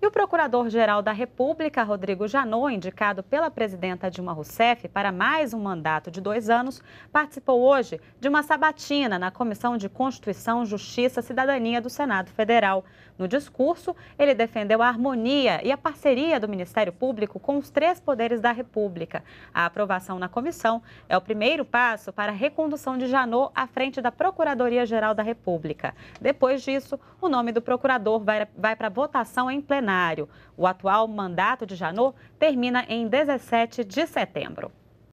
E o Procurador-Geral da República, Rodrigo Janot, indicado pela presidenta Dilma Rousseff para mais um mandato de dois anos, participou hoje de uma sabatina na Comissão de Constituição, Justiça e Cidadania do Senado Federal. No discurso, ele defendeu a harmonia e a parceria do Ministério Público com os três poderes da República. A aprovação na comissão é o primeiro passo para a recondução de Janot à frente da Procuradoria-Geral da República. Depois disso, o nome do procurador vai, vai para votação em plenário plenário. O atual mandato de Janot termina em 17 de setembro.